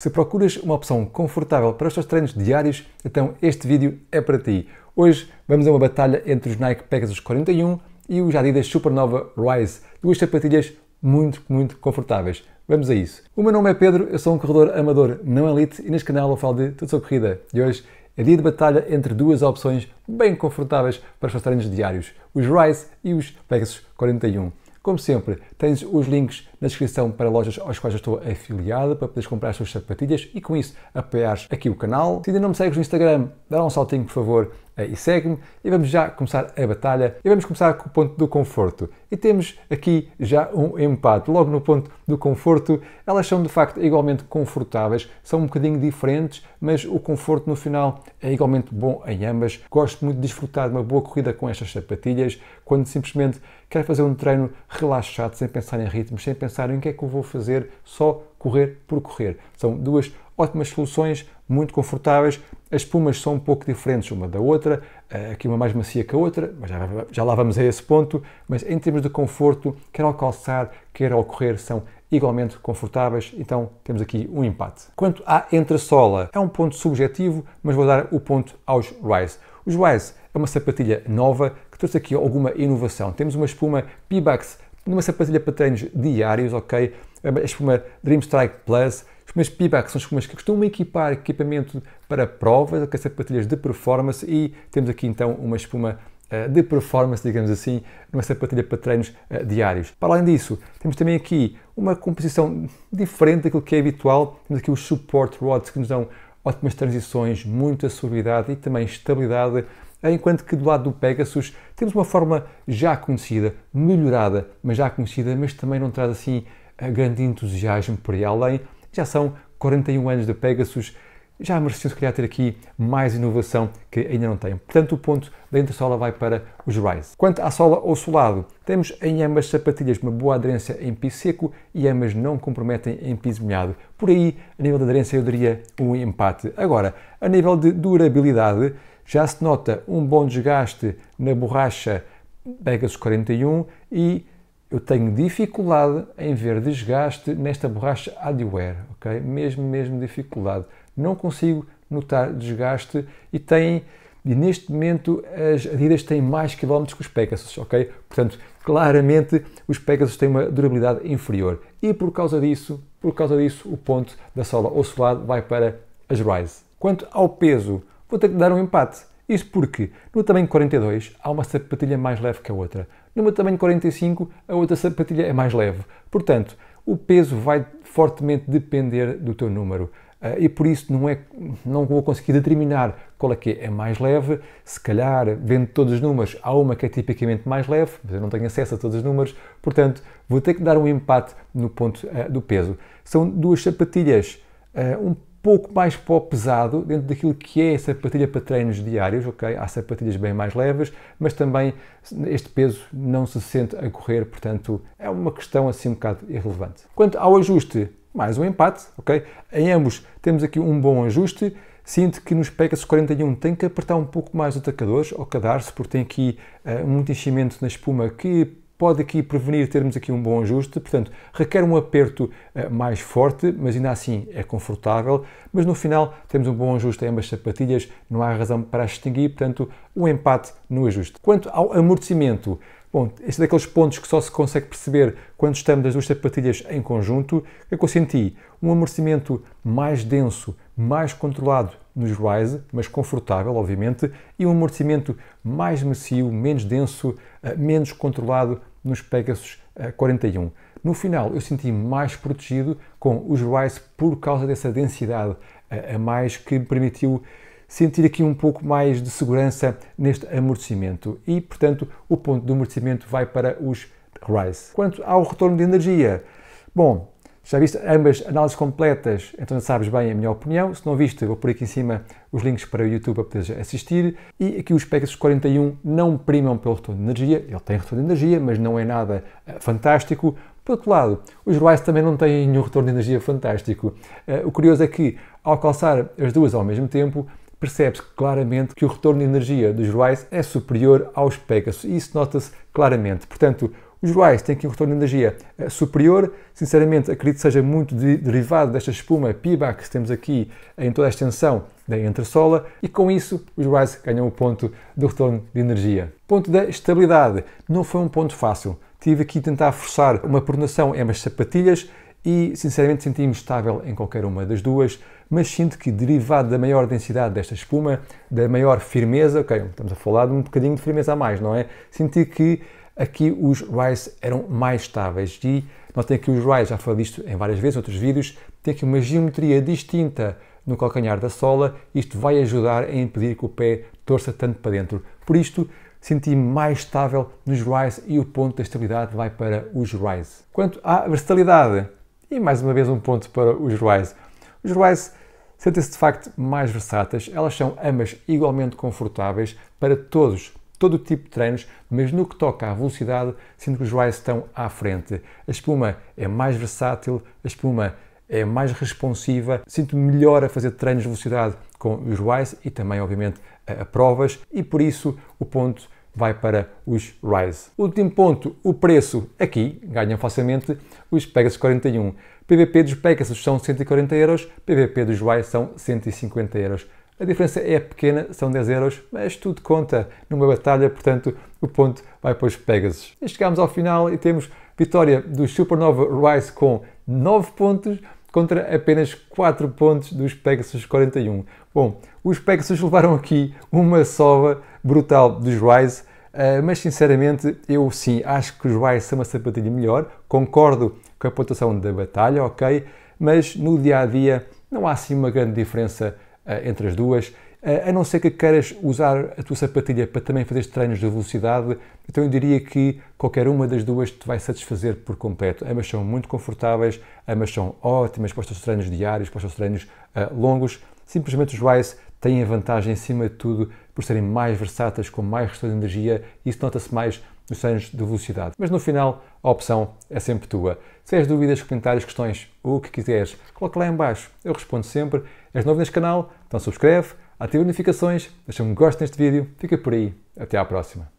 Se procuras uma opção confortável para os teus treinos diários, então este vídeo é para ti. Hoje vamos a uma batalha entre os Nike Pegasus 41 e os Adidas Supernova Rise, duas sapatilhas muito, muito confortáveis. Vamos a isso. O meu nome é Pedro, eu sou um corredor amador não elite e neste canal eu falo de tudo sobre corrida. E hoje é dia de batalha entre duas opções bem confortáveis para os teus treinos diários, os Rise e os Pegasus 41. Como sempre, tens os links na descrição para lojas às quais eu estou afiliado para poderes comprar as tuas sapatilhas e com isso apoiares aqui o canal. Se ainda não me segues no Instagram, dá um saltinho por favor é, e segue-me e vamos já começar a batalha e vamos começar com o ponto do conforto. E temos aqui já um empate. Logo no ponto do conforto, elas são de facto igualmente confortáveis, são um bocadinho diferentes, mas o conforto no final é igualmente bom em ambas. Gosto muito de desfrutar de uma boa corrida com estas sapatilhas, quando simplesmente quero fazer um treino relaxado, sem pensar em ritmos, sem pensar em o que é que eu vou fazer, só correr por correr. São duas ótimas soluções muito confortáveis. As espumas são um pouco diferentes uma da outra, eh, aqui uma mais macia que a outra, mas já, já lá vamos a esse ponto. Mas em termos de conforto, quer ao calçar, quer ao correr, são igualmente confortáveis, então temos aqui um empate. Quanto à entressola, é um ponto subjetivo, mas vou dar o ponto aos Rise. Os Rise é uma sapatilha nova que trouxe aqui alguma inovação. Temos uma espuma P-Bucks numa sapatilha para treinos diários, ok? a espuma Dream Strike Plus, espumas Pibac, são espumas que costumam equipar equipamento para provas, que são sapatilhas de performance e temos aqui então uma espuma eh, de performance, digamos assim, numa sapatilha para treinos eh, diários. Para além disso, temos também aqui uma composição diferente daquilo que é habitual, temos aqui os support rods que nos dão ótimas transições, muita suavidade e também estabilidade, enquanto que do lado do Pegasus temos uma forma já conhecida, melhorada, mas já conhecida, mas também não traz assim a grande entusiasmo por ir além. Já são 41 anos de Pegasus, já mereciam se calhar ter aqui mais inovação que ainda não tem. Portanto, o ponto da Intersola vai para os Rise. Quanto à sola ou solado, temos em ambas sapatilhas uma boa aderência em piso seco e ambas não comprometem em piso molhado. Por aí, a nível de aderência, eu diria um empate. Agora, a nível de durabilidade, já se nota um bom desgaste na borracha Pegasus 41 e eu tenho dificuldade em ver desgaste nesta borracha Adiwear, ok? Mesmo, mesmo dificuldade. Não consigo notar desgaste e tem e neste momento as Adidas têm mais quilómetros que os Pegasus, ok? Portanto, claramente os Pegasus têm uma durabilidade inferior e por causa disso, por causa disso, o ponto da sola oscilado vai para as Rise. Quanto ao peso, vou ter que dar um empate. Isso porque no tamanho 42 há uma sapatilha mais leve que a outra numa tamanho 45 a outra sapatilha é mais leve. Portanto, o peso vai fortemente depender do teu número. Ah, e por isso não, é, não vou conseguir determinar qual é que é, mais leve. Se calhar, vendo todos os números, há uma que é tipicamente mais leve, mas eu não tenho acesso a todos os números, portanto, vou ter que dar um empate no ponto ah, do peso. São duas sapatilhas ah, um pouco mais para o pesado, dentro daquilo que é a sapatilha para treinos diários, ok? Há sapatilhas bem mais leves, mas também este peso não se sente a correr, portanto é uma questão assim um bocado irrelevante. Quanto ao ajuste, mais um empate, ok? Em ambos temos aqui um bom ajuste, Sinto que nos Pegasus 41 tem que apertar um pouco mais os atacadores ao cadarço, porque tem aqui uh, muito enchimento na espuma que pode aqui prevenir termos aqui um bom ajuste, portanto, requer um aperto eh, mais forte, mas ainda assim é confortável, mas no final temos um bom ajuste em ambas sapatilhas, não há razão para as extinguir, portanto, o um empate no ajuste. Quanto ao amortecimento, Bom, este é daqueles pontos que só se consegue perceber quando estamos as duas sapatilhas em conjunto. O que é eu senti? Um amortecimento mais denso, mais controlado nos Rise, mas confortável, obviamente, e um amortecimento mais macio, menos denso, eh, menos controlado nos Pegasus 41. Eh, no final, eu senti mais protegido com os Rise por causa dessa densidade eh, a mais que me permitiu sentir aqui um pouco mais de segurança neste amortecimento e, portanto, o ponto do amortecimento vai para os RISE. Quanto ao retorno de energia, bom, já viste ambas análises completas, então sabes bem a minha opinião. Se não viste, vou pôr aqui em cima os links para o YouTube para poderes assistir. E aqui os Pegasus 41 não primam pelo retorno de energia. Ele tem retorno de energia, mas não é nada eh, fantástico. Por outro lado, os Rise também não têm nenhum retorno de energia fantástico. Eh, o curioso é que, ao calçar as duas ao mesmo tempo, percebe-se claramente que o retorno de energia dos Ruais é superior aos Pegasus. E isso nota-se claramente. Portanto, os Ruais têm aqui um retorno de energia eh, superior. Sinceramente, acredito que seja muito de, derivado desta espuma PIBAC que temos aqui em toda a extensão da entressola e com isso os Ruais ganham o ponto do retorno de energia. Ponto da estabilidade. Não foi um ponto fácil. Tive aqui de tentar forçar uma pronação em ambas sapatilhas e sinceramente senti-me estável em qualquer uma das duas mas sinto que, derivado da maior densidade desta espuma, da maior firmeza, ok, estamos a falar de um bocadinho de firmeza a mais, não é? Senti que aqui os rice eram mais estáveis e notem aqui os rice, já falei disto em várias vezes, em outros vídeos, tem aqui uma geometria distinta no calcanhar da sola, isto vai ajudar a impedir que o pé torça tanto para dentro. Por isto, senti mais estável nos rise e o ponto da estabilidade vai para os rise. Quanto à versatilidade, e mais uma vez um ponto para os rise. Os rise sentem-se de facto mais versáteis, elas são ambas igualmente confortáveis para todos, todo o tipo de treinos, mas no que toca à velocidade, sinto que os Rise estão à frente. A espuma é mais versátil, a espuma é mais responsiva, sinto-me melhor a fazer treinos de velocidade com os Rise e também, obviamente, a, a provas, e por isso o ponto vai para os Rise. Último ponto, o preço. Aqui ganham facilmente os Pegasus 41. PVP dos Pegasus são 140 euros, PVP dos Rise são 150 euros. A diferença é pequena, são 10 euros, mas tudo conta numa batalha, portanto o ponto vai para os Pegasus. E chegamos ao final e temos vitória do Supernova Rise com 9 pontos, contra apenas 4 pontos dos Pegasus 41. Bom, os Pegasus levaram aqui uma sova brutal dos Rise, ah, mas sinceramente eu sim acho que os Rise são uma sapatilha melhor, concordo com a pontuação da batalha, ok, mas no dia a dia não há assim uma grande diferença ah, entre as duas eh, a não ser que queiras usar a tua sapatilha para também fazer treinos de velocidade, então eu diria que qualquer uma das duas te vai satisfazer por completo. Ambas são muito confortáveis, ambas são ótimas para os teus treinos diários, para os teus treinos uh, longos. Simplesmente os Rise têm a vantagem, acima de tudo, por serem mais versáteis, com mais gestão de energia, e isso nota-se mais nos treinos de velocidade. Mas no final, a opção é sempre tua. Se tens dúvidas, comentários, questões, o que quiseres, coloca lá em baixo. Eu respondo sempre. És novo neste canal? Então subscreve Ative notificações, deixa um gosto neste vídeo, fica por aí, até à próxima.